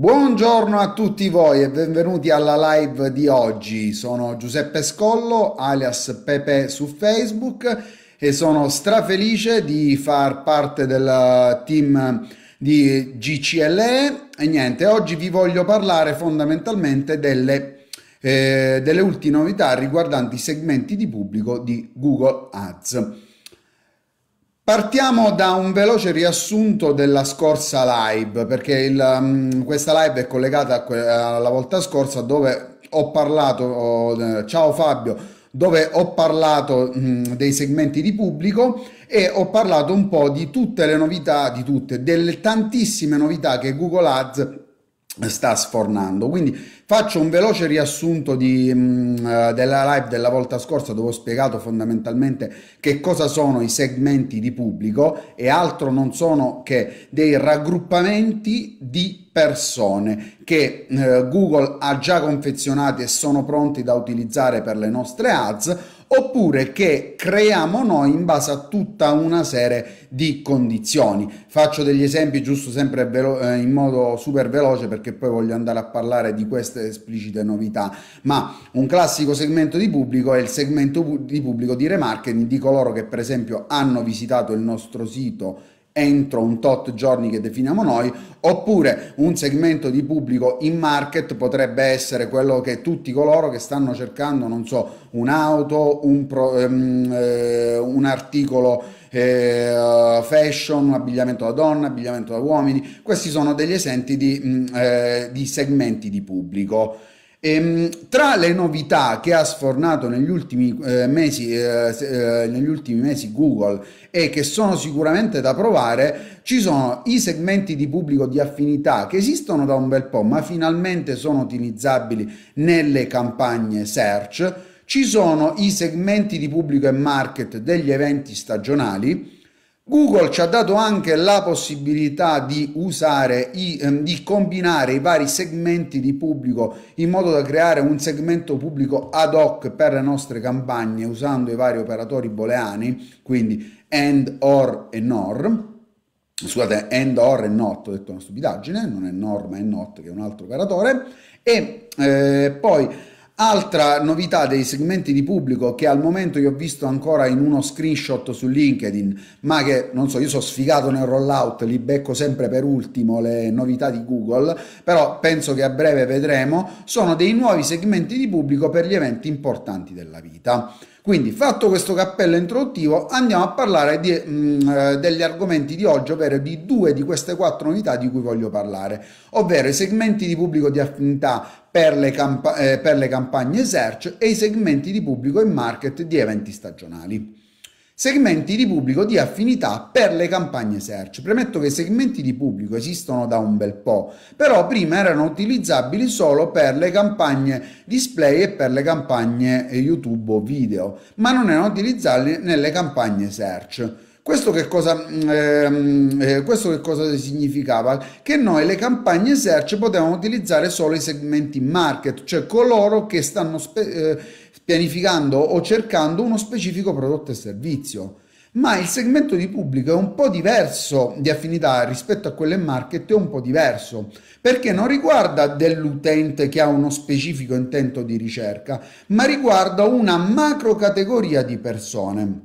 Buongiorno a tutti voi e benvenuti alla live di oggi. Sono Giuseppe Scollo, alias Pepe su Facebook e sono strafelice di far parte del team di GCLE e niente, oggi vi voglio parlare fondamentalmente delle, eh, delle ultime novità riguardanti i segmenti di pubblico di Google Ads. Partiamo da un veloce riassunto della scorsa live, perché il, mm, questa live è collegata alla volta scorsa dove ho parlato, eh, ciao Fabio, dove ho parlato mm, dei segmenti di pubblico e ho parlato un po' di tutte le novità, di tutte, delle tantissime novità che Google Ads sta sfornando. Quindi Faccio un veloce riassunto di, mh, mm, eh, della live della volta scorsa dove ho spiegato fondamentalmente che cosa sono i segmenti di pubblico e altro non sono che dei raggruppamenti di persone che eh, Google ha già confezionati e sono pronti da utilizzare per le nostre ads oppure che creiamo noi in base a tutta una serie di condizioni. Faccio degli esempi giusto sempre eh, in modo super veloce perché poi voglio andare a parlare di queste queste esplicite novità, ma un classico segmento di pubblico è il segmento di pubblico di remarketing di coloro che per esempio hanno visitato il nostro sito entro un tot giorni che definiamo noi, oppure un segmento di pubblico in market potrebbe essere quello che tutti coloro che stanno cercando, non so, un'auto, un, pro, ehm, eh, un articolo eh, fashion, abbigliamento da donna, abbigliamento da uomini, questi sono degli esempi di, mh, mm, eh, di segmenti di pubblico. Ehm, tra le novità che ha sfornato negli ultimi, eh, mesi, eh, eh, negli ultimi mesi Google e che sono sicuramente da provare, ci sono i segmenti di pubblico di affinità che esistono da un bel po', ma finalmente sono utilizzabili nelle campagne search. Ci sono i segmenti di pubblico e market degli eventi stagionali Google ci ha dato anche la possibilità di usare, i, ehm, di combinare i vari segmenti di pubblico in modo da creare un segmento pubblico ad hoc per le nostre campagne usando i vari operatori booleani, quindi AND, OR e NOR. Scusate, AND, OR e NOT, ho detto una stupidaggine, non è NOR ma è NOT che è un altro operatore. E eh, poi Altra novità dei segmenti di pubblico che al momento io ho visto ancora in uno screenshot su LinkedIn, ma che non so, io sono sfigato nel rollout, li becco sempre per ultimo le novità di Google, però penso che a breve vedremo, sono dei nuovi segmenti di pubblico per gli eventi importanti della vita. Quindi fatto questo cappello introduttivo andiamo a parlare di, mh, mm, eh, degli argomenti di oggi, ovvero di due di queste quattro novità di cui voglio parlare, ovvero i segmenti di pubblico di affinità per le, camp- eh, per le campagne search e i segmenti di pubblico in market di eventi stagionali. Segmenti di pubblico di affinità per le campagne search. Premetto che i segmenti di pubblico esistono da un bel po', però prima erano utilizzabili solo per le campagne display e per le campagne eh, YouTube o video, ma non erano utilizzabili nelle campagne search. Questo che, cosa, mm, ehm, eh, questo che cosa significava? Che noi le campagne search potevamo utilizzare solo i segmenti market, cioè coloro che stanno eh, pianificando o cercando uno specifico prodotto e servizio ma il segmento di pubblico è un po' diverso di affinità rispetto a quello in market, è un po' diverso, perché non riguarda dell'utente che ha uno specifico intento di ricerca, ma riguarda una macro categoria di persone.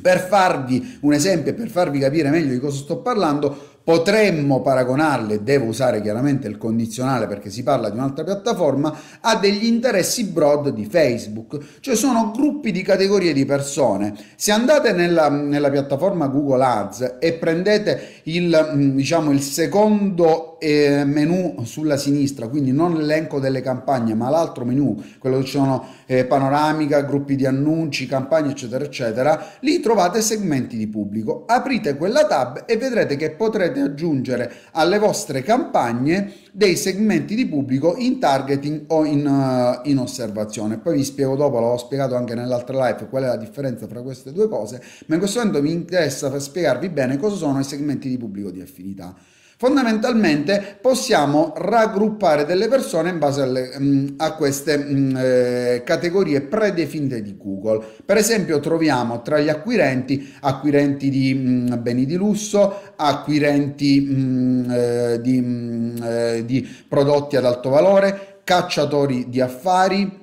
Per farvi un esempio e per farvi capire meglio di cosa sto parlando, potremmo paragonarle, devo usare chiaramente il condizionale perché si parla di un'altra piattaforma, a degli interessi broad di Facebook, cioè sono gruppi di categorie di persone. Se andate nella, nella piattaforma Google Ads e prendete il, mm, diciamo, il secondo eh, menu sulla sinistra, quindi non l'elenco delle campagne, ma l'altro menu, quello dove ci sono eh, panoramica, gruppi di annunci, campagne, eccetera, eccetera, lì trovate segmenti di pubblico. Aprite quella tab e vedrete che potrete aggiungere alle vostre campagne dei segmenti di pubblico in targeting o in, uh, in osservazione. Poi vi spiego dopo, l'ho spiegato anche nell'altra live, qual è la differenza fra queste due cose, ma in questo momento mi interessa per spiegarvi bene cosa sono i segmenti di pubblico di affinità. Fondamentalmente possiamo raggruppare delle persone in base alle, mm, a queste mm, eh, categorie predefinite di Google. Per esempio troviamo tra gli acquirenti acquirenti di mh, mm, beni di lusso, acquirenti mh, eh, di, mh, eh, di prodotti ad alto valore, cacciatori di affari,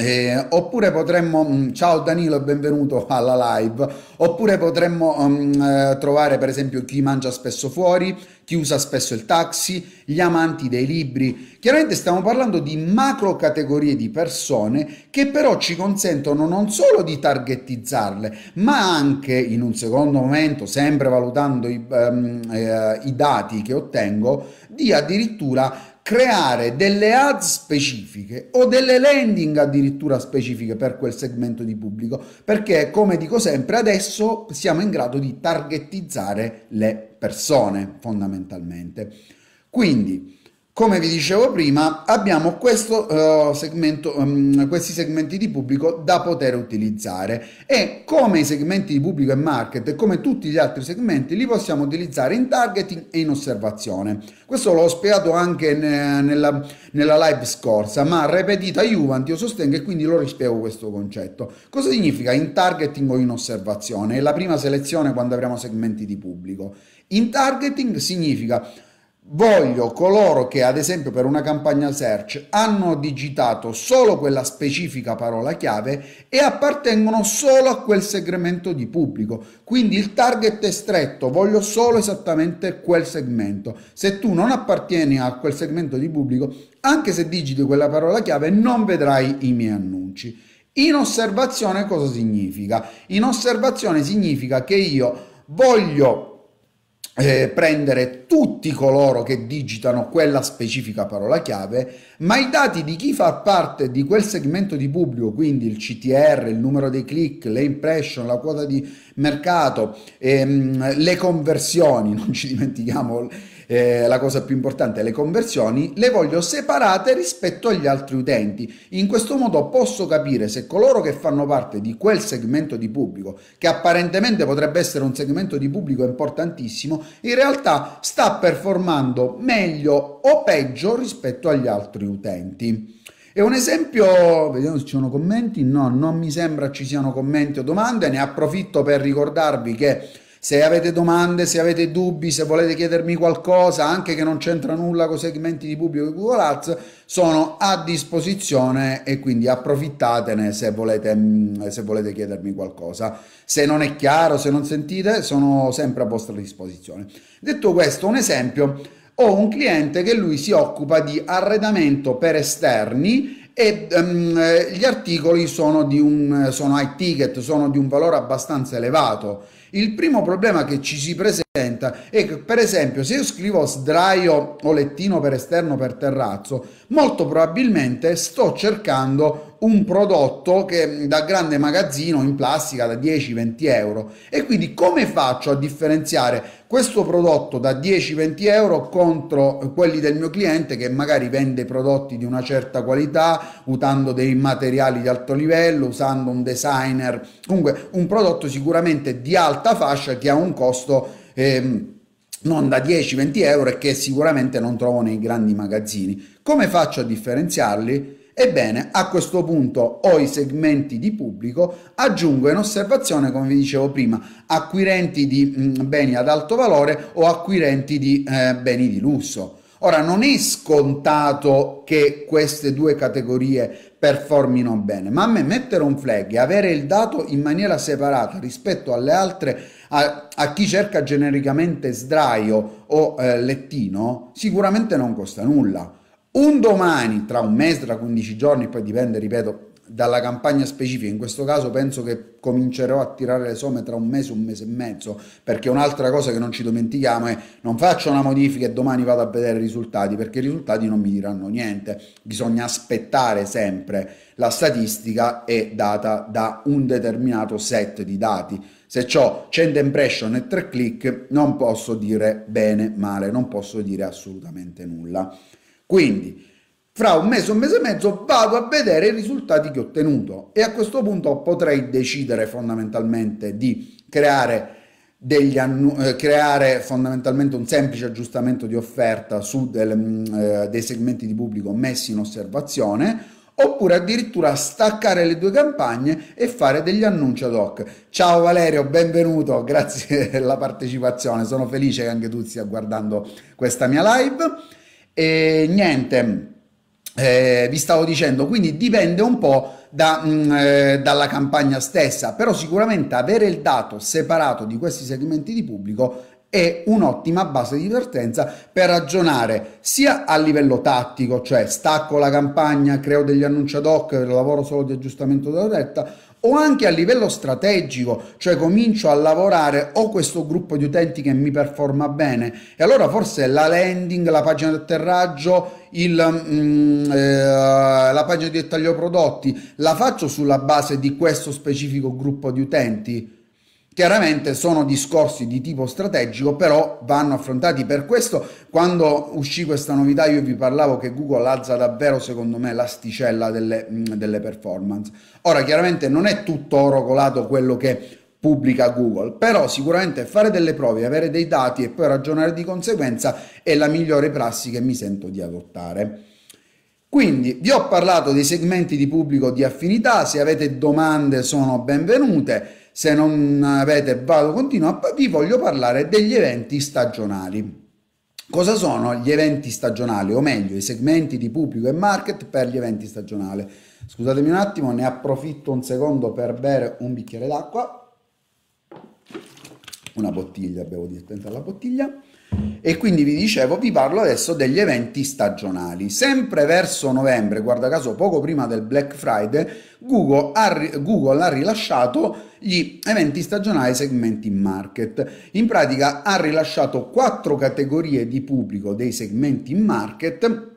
eh, oppure potremmo, mm, ciao Danilo benvenuto alla live, oppure potremmo um, trovare per esempio chi mangia spesso fuori, chi usa spesso il taxi, gli amanti dei libri. Chiaramente stiamo parlando di macro categorie di persone che però ci consentono non solo di targettizzarle, ma anche in un secondo momento, sempre valutando i, um, eh, i dati che ottengo, di addirittura creare delle ad specifiche o delle landing addirittura specifiche per quel segmento di pubblico, perché come dico sempre, adesso siamo in grado di targettizzare le persone fondamentalmente. Quindi come vi dicevo prima, abbiamo questo, eh, segmento, ehm, questi segmenti di pubblico da poter utilizzare e come i segmenti di pubblico e market e come tutti gli altri segmenti li possiamo utilizzare in targeting e in osservazione. Questo l'ho spiegato anche nella, nella, live scorsa, ma ripetita Juventus io sostengo e quindi lo rispiego questo concetto. Cosa significa in targeting o in osservazione? È la prima selezione quando avremo segmenti di pubblico. In targeting significa voglio coloro che ad esempio per una campagna search hanno digitato solo quella specifica parola chiave e appartengono solo a quel segmento di pubblico quindi il target è stretto voglio solo esattamente quel segmento se tu non appartieni a quel segmento di pubblico anche se digiti quella parola chiave non vedrai i miei annunci in osservazione cosa significa? In osservazione significa che io voglio eh, prendere tutti coloro che digitano quella specifica parola chiave, ma i dati di chi fa parte di quel segmento di pubblico, quindi il CTR, il numero dei click, le impression, la quota di mercato, ehm, le conversioni, non ci dimentichiamo eh, la cosa più importante, le conversioni, le voglio separate rispetto agli altri utenti. In questo modo posso capire se coloro che fanno parte di quel segmento di pubblico, che apparentemente potrebbe essere un segmento di pubblico importantissimo, in realtà sta performando meglio o peggio rispetto agli altri utenti. E un esempio, vediamo se ci sono commenti, no, non mi sembra ci siano commenti o domande, ne approfitto per ricordarvi che se avete domande, se avete dubbi, se volete chiedermi qualcosa, anche che non c'entra nulla con segmenti di pubblico Google Ads, sono a disposizione e quindi approfittatene se volete, mm, se volete chiedermi qualcosa. Se non è chiaro, se non sentite, sono sempre a vostra disposizione. Detto questo, un esempio. Ho un cliente che lui si occupa di arredamento per esterni e um, gli articoli sono, di un, sono high ticket, sono di un valore abbastanza elevato. Il primo problema che ci si presenta rappresenta è per esempio se io scrivo sdraio o lettino per esterno per terrazzo, molto probabilmente sto cercando un prodotto che mm, da grande magazzino in plastica da 10-20 euro e quindi come faccio a differenziare questo prodotto da 10-20 euro contro quelli del mio cliente che magari vende prodotti di una certa qualità usando dei materiali di alto livello usando un designer comunque un prodotto sicuramente di alta fascia che ha un costo ehm, non da 10-20 euro e che sicuramente non trovo nei grandi magazzini. Come faccio a differenziarli? Ebbene, a questo punto ho i segmenti di pubblico, aggiungo in osservazione, come vi dicevo prima, acquirenti di mh, mm, beni ad alto valore o acquirenti di eh, beni di lusso. Ora non è scontato che queste due categorie performino bene, ma a me mettere un flag e avere il dato in maniera separata rispetto alle altre, a, a chi cerca genericamente sdraio o eh, lettino, sicuramente non costa nulla. Un domani, tra un mese, tra 15 giorni, poi dipende, ripeto, dalla campagna specifica. In questo caso penso che comincerò a tirare le somme tra un mese, un mese e mezzo, perché un'altra cosa che non ci dimentichiamo è non faccio una modifica e domani vado a vedere i risultati, perché i risultati non mi diranno niente. Bisogna aspettare sempre. La statistica è data da un determinato set di dati. Se ho 100 impression e 3 click non posso dire bene, male, non posso dire assolutamente nulla. Quindi fra un mese, un mese e mezzo vado a vedere i risultati che ho ottenuto e a questo punto potrei decidere fondamentalmente di creare, annu- eh, creare fondamentalmente un semplice aggiustamento di offerta su del, mm, eh, dei segmenti di pubblico messi in osservazione oppure addirittura staccare le due campagne e fare degli annunci ad hoc. Ciao Valerio, benvenuto, grazie della partecipazione, sono felice che anche tu stia guardando questa mia live e niente eh, vi stavo dicendo, quindi dipende un po' da, mh, mm, eh, dalla campagna stessa, però sicuramente avere il dato separato di questi segmenti di pubblico è un'ottima base di partenza per ragionare sia a livello tattico, cioè stacco la campagna, creo degli annunci ad hoc, lavoro solo di aggiustamento della retta, o anche a livello strategico, cioè comincio a lavorare ho questo gruppo di utenti che mi performa bene e allora forse la landing, la pagina di atterraggio, il, mm, eh, la pagina di dettaglio prodotti la faccio sulla base di questo specifico gruppo di utenti Chiaramente sono discorsi di tipo strategico, però vanno affrontati per questo. Quando uscì questa novità io vi parlavo che Google alza davvero, secondo me, l'asticella delle, mm, delle performance. Ora, chiaramente non è tutto oro colato quello che pubblica Google, però sicuramente fare delle prove, avere dei dati e poi ragionare di conseguenza è la migliore prassi che mi sento di adottare. Quindi vi ho parlato dei segmenti di pubblico di affinità, se avete domande sono benvenute se non avete vado continuo, vi voglio parlare degli eventi stagionali. Cosa sono gli eventi stagionali, o meglio, i segmenti di pubblico e market per gli eventi stagionali? Scusatemi un attimo, ne approfitto un secondo per bere un bicchiere d'acqua. Una bottiglia, bevo dire, attenta alla bottiglia. E quindi vi dicevo, vi parlo adesso degli eventi stagionali. Sempre verso novembre, guarda caso poco prima del Black Friday, Google ha, Google ha rilasciato gli eventi stagionali segmenti market. In pratica ha rilasciato quattro categorie di pubblico dei segmenti market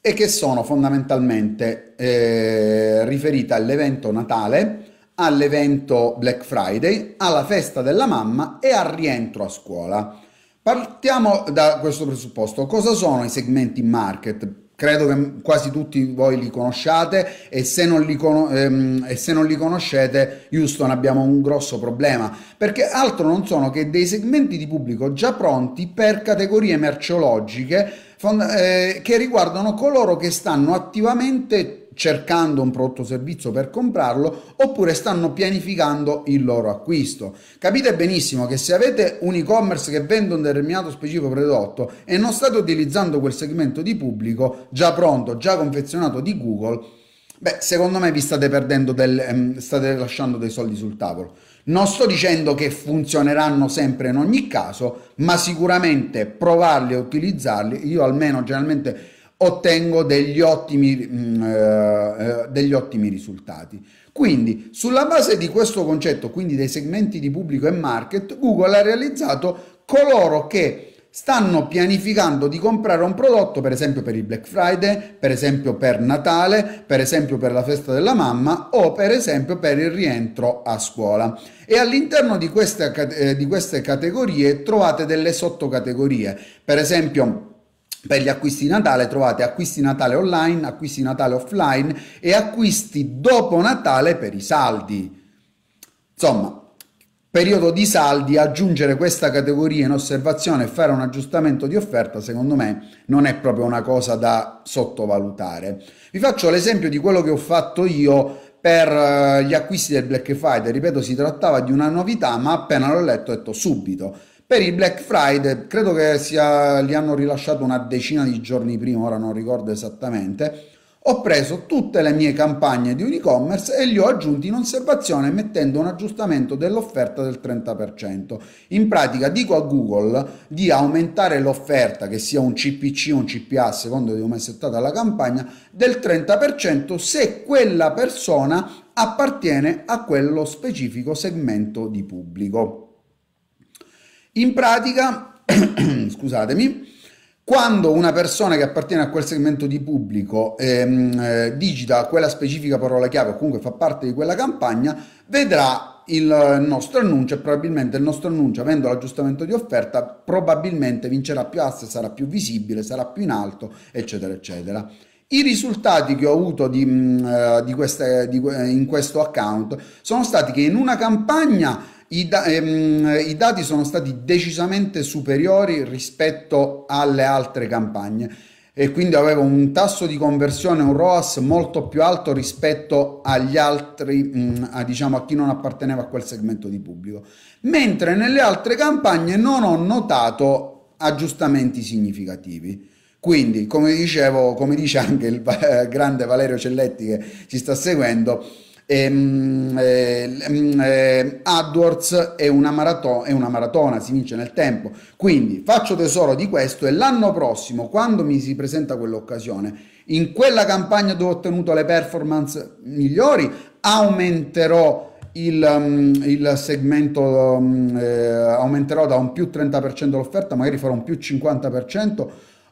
e che sono fondamentalmente eh, riferite all'evento Natale, all'evento Black Friday, alla festa della mamma e al rientro a scuola. Partiamo da questo presupposto. Cosa sono i segmenti market? Credo che quasi tutti voi li conosciate e se, non li, con ehm, e se non li conoscete, Houston, abbiamo un grosso problema, perché altro non sono che dei segmenti di pubblico già pronti per categorie merceologiche eh, che riguardano coloro che stanno attivamente cercando un prodotto o servizio per comprarlo oppure stanno pianificando il loro acquisto. Capite benissimo che se avete un e-commerce che vende un determinato specifico prodotto e non state utilizzando quel segmento di pubblico già pronto, già confezionato di Google, Beh, secondo me vi state perdendo del, ehm, state lasciando dei soldi sul tavolo. Non sto dicendo che funzioneranno sempre in ogni caso, ma sicuramente provarli a utilizzarli, io almeno generalmente ottengo degli ottimi, mh, mm, eh, eh, degli ottimi risultati. Quindi, sulla base di questo concetto, quindi dei segmenti di pubblico e market, Google ha realizzato coloro che stanno pianificando di comprare un prodotto, per esempio per il Black Friday, per esempio per Natale, per esempio per la festa della mamma o per esempio per il rientro a scuola. E all'interno di queste, eh, di queste categorie trovate delle sottocategorie, per esempio per gli acquisti di Natale trovate acquisti Natale online, acquisti Natale offline e acquisti dopo Natale per i saldi. Insomma, periodo di saldi, aggiungere questa categoria in osservazione e fare un aggiustamento di offerta, secondo me, non è proprio una cosa da sottovalutare. Vi faccio l'esempio di quello che ho fatto io per eh, gli acquisti del Black Friday. Ripeto, si trattava di una novità, ma appena l'ho letto ho detto subito per il Black Friday, credo che sia, li hanno rilasciato una decina di giorni prima, ora non ricordo esattamente, ho preso tutte le mie campagne di un e-commerce e li ho aggiunti in osservazione mettendo un aggiustamento dell'offerta del 30%. In pratica dico a Google di aumentare l'offerta, che sia un CPC o un CPA, a seconda di come è settata la campagna, del 30% se quella persona appartiene a quello specifico segmento di pubblico. In pratica, scusatemi, quando una persona che appartiene a quel segmento di pubblico ehm, eh, digita quella specifica parola chiave o comunque fa parte di quella campagna, vedrà il nostro annuncio e probabilmente il nostro annuncio, avendo l'aggiustamento di offerta, probabilmente vincerà più asse, sarà più visibile, sarà più in alto, eccetera, eccetera. I risultati che ho avuto di, mm, eh, di queste, di, in questo account sono stati che in una campagna i, da- ehm, I, dati sono stati decisamente superiori rispetto alle altre campagne e quindi avevo un tasso di conversione, un ROAS molto più alto rispetto agli altri, mh, a, diciamo a chi non apparteneva a quel segmento di pubblico. Mentre nelle altre campagne non ho notato aggiustamenti significativi. Quindi, come dicevo, come dice anche il eh, grande Valerio Celletti che ci sta seguendo, ehm, ehm, AdWords ehm, ehm, è una, marato- è una maratona, si vince nel tempo. Quindi faccio tesoro di questo e l'anno prossimo, quando mi si presenta quell'occasione, in quella campagna dove ho ottenuto le performance migliori, aumenterò il, um, il, segmento um, eh, aumenterò da un più 30% l'offerta, magari farò un più 50%,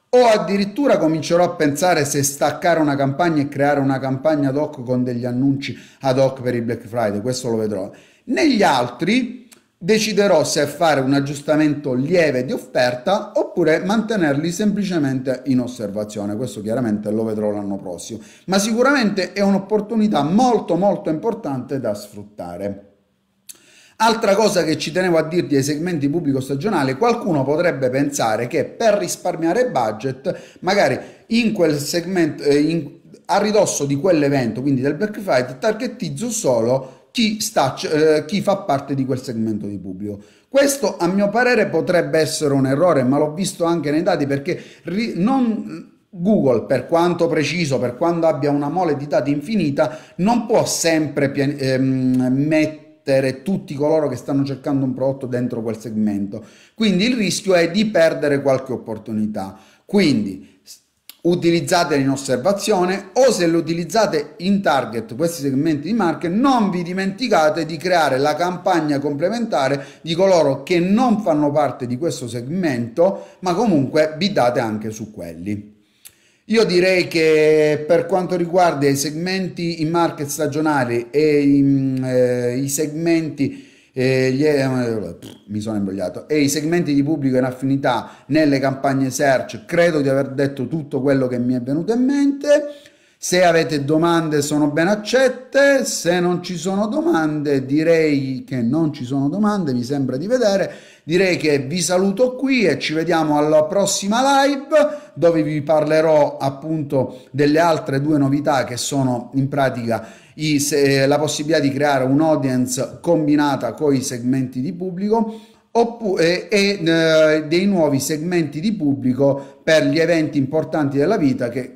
o addirittura comincerò a pensare se staccare una campagna e creare una campagna ad hoc con degli annunci ad hoc per il Black Friday, questo lo vedrò. Negli altri deciderò se fare un aggiustamento lieve di offerta oppure mantenerli semplicemente in osservazione, questo chiaramente lo vedrò l'anno prossimo, ma sicuramente è un'opportunità molto molto importante da sfruttare. Altra cosa che ci tenevo a dirti ai segmenti pubblico stagionale, qualcuno potrebbe pensare che per risparmiare budget, magari in quel segmento, eh, in, a ridosso di quell'evento, quindi del Black Friday, targetizzo solo chi, sta, eh, chi, fa parte di quel segmento di pubblico. Questo a mio parere potrebbe essere un errore, ma l'ho visto anche nei dati perché ri- non, Google, per quanto preciso, per quanto abbia una mole di dati infinita, non può sempre ehm, mettere mettere tutti coloro che stanno cercando un prodotto dentro quel segmento. Quindi il rischio è di perdere qualche opportunità. Quindi utilizzatele in osservazione o se le utilizzate in target questi segmenti di market non vi dimenticate di creare la campagna complementare di coloro che non fanno parte di questo segmento ma comunque vi date anche su quelli. Io direi che per quanto riguarda i segmenti in market stagionali e in, mm, eh, i segmenti eh, gli, eh, mi sono imbrogliato e i segmenti di pubblico in affinità nelle campagne search credo di aver detto tutto quello che mi è venuto in mente se avete domande sono ben accette, se non ci sono domande direi che non ci sono domande, mi sembra di vedere, direi che vi saluto qui e ci vediamo alla prossima live dove vi parlerò appunto delle altre due novità che sono in pratica i, se, eh, la possibilità di creare un'audience combinata con i segmenti di pubblico oppure e, eh, dei nuovi segmenti di pubblico per gli eventi importanti della vita che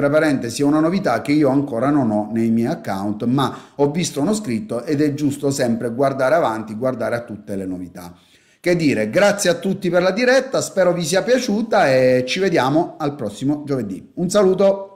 tra parentesi è una novità che io ancora non ho nei miei account, ma ho visto uno scritto ed è giusto sempre guardare avanti, guardare a tutte le novità. Che dire, grazie a tutti per la diretta, spero vi sia piaciuta e ci vediamo al prossimo giovedì. Un saluto!